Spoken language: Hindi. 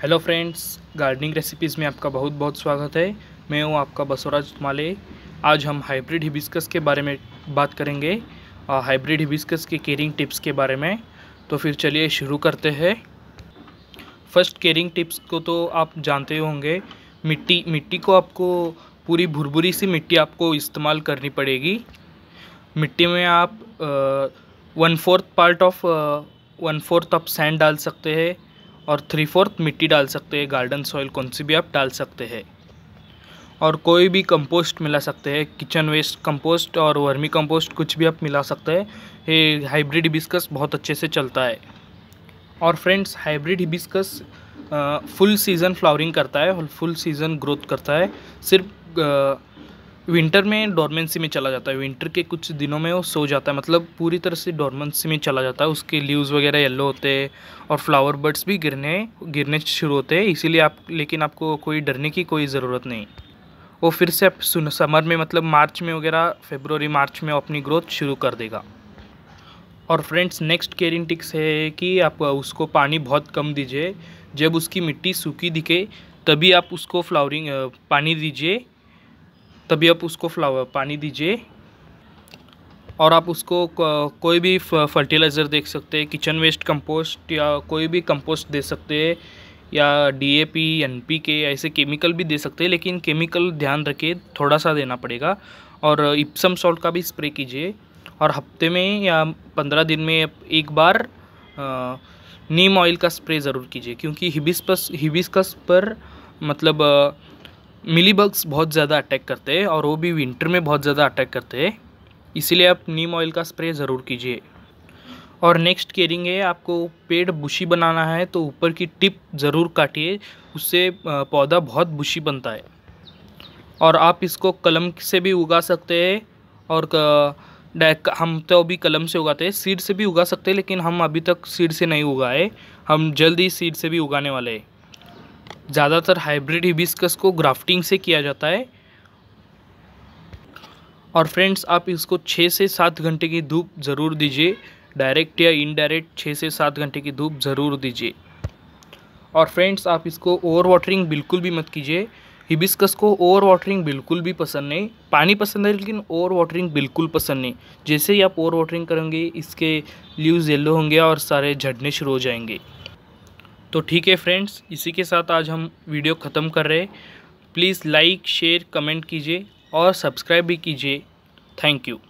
हेलो फ्रेंड्स गार्डनिंग रेसिपीज़ में आपका बहुत बहुत स्वागत है मैं हूँ आपका बसवराज माले आज हम हाइब्रिड हिबिस्कस के बारे में बात करेंगे और हाइब्रिड हिबिस्कस के केयरिंग टिप्स के बारे में तो फिर चलिए शुरू करते हैं फर्स्ट केयरिंग टिप्स को तो आप जानते होंगे मिट्टी मिट्टी को आपको पूरी भुरभुरी सी मिट्टी आपको इस्तेमाल करनी पड़ेगी मिट्टी में आप one fourth part of one fourth आप सैंड डाल सकते हैं और थ्री फोर्थ मिट्टी डाल सकते हैं गार्डन सॉइल कौन सी भी आप डाल सकते हैं और कोई भी कंपोस्ट मिला सकते हैं किचन वेस्ट कंपोस्ट और वर्मी कंपोस्ट कुछ भी आप मिला सकते हैं ये हाइब्रिड हिबिस्कस बहुत अच्छे से चलता है और friends hybrid hibiscus full season flowering करता है और फुल सीज़न ग्रोथ करता है सिर्फ विंटर में डोरमेंसी में चला जाता है विंटर के कुछ दिनों में वो सो जाता है मतलब पूरी तरह से डोरमेंसी में चला जाता है उसके लीव्स वगैरह येलो होते हैं और फ्लावर बर्ड्स भी गिरने गिरने शुरू होते हैं इसीलिए आप लेकिन आपको कोई डरने की कोई ज़रूरत नहीं वो फिर से आप समर में मतलब मार्च में वगैरह फेबररी मार्च में अपनी ग्रोथ शुरू कर देगा और फ्रेंड्स नेक्स्ट केयरिंग टिक्स है कि आप उसको पानी बहुत कम दीजिए जब उसकी मिट्टी सूखी दिखे तभी आप उसको फ्लावरिंग पानी दीजिए तभी आप उसको फ्लावर पानी दीजिए और आप उसको कोई भी फर्टिलाइज़र देख सकते हैं किचन वेस्ट कंपोस्ट या कोई भी कंपोस्ट दे सकते हैं या डीएपी एनपीके ऐसे केमिकल भी दे सकते हैं लेकिन केमिकल ध्यान रखे थोड़ा सा देना पड़ेगा और इप्सम सॉल्ट का भी स्प्रे कीजिए और हफ्ते में या पंद्रह दिन में एक बार नीम ऑयल का स्प्रे ज़रूर कीजिए क्योंकि हिबिस्पस हिबिस्कस पर मतलब मिली बग्स बहुत ज़्यादा अटैक करते हैं और वो भी विंटर में बहुत ज़्यादा अटैक करते हैं इसीलिए आप नीम ऑयल का स्प्रे ज़रूर कीजिए और नेक्स्ट केयरिंग है आपको पेड़ बुशी बनाना है तो ऊपर की टिप ज़रूर काटिए उससे पौधा बहुत बुशी बनता है और आप इसको कलम से भी उगा सकते हैं और हम तो अभी कलम से उगाते हैं सीड से भी उगा सकते हैं लेकिन हम अभी तक सीड से नहीं उगाए हम जल्दी सीड से भी उगाने वाले हैं ज़्यादातर हाइब्रिड हिबिस्कस को ग्राफ्टिंग से किया जाता है और फ्रेंड्स आप इसको छः से सात घंटे की धूप ज़रूर दीजिए डायरेक्ट या इनडायरेक्ट छः से सात घंटे की धूप ज़रूर दीजिए और फ्रेंड्स आप इसको ओवर वाटरिंग बिल्कुल भी मत कीजिए हिबिस्कस को ओवर वाटरिंग बिल्कुल भी पसंद नहीं पानी पसंद है लेकिन ओवर वाटरिंग बिल्कुल पसंद नहीं जैसे ही आप ओवर वाटरिंग करेंगे इसके लीव्स येलो होंगे और सारे झड़ने शुरू हो जाएंगे तो ठीक है फ्रेंड्स इसी के साथ आज हम वीडियो ख़त्म कर रहे हैं प्लीज़ लाइक शेयर कमेंट कीजिए और सब्सक्राइब भी कीजिए थैंक यू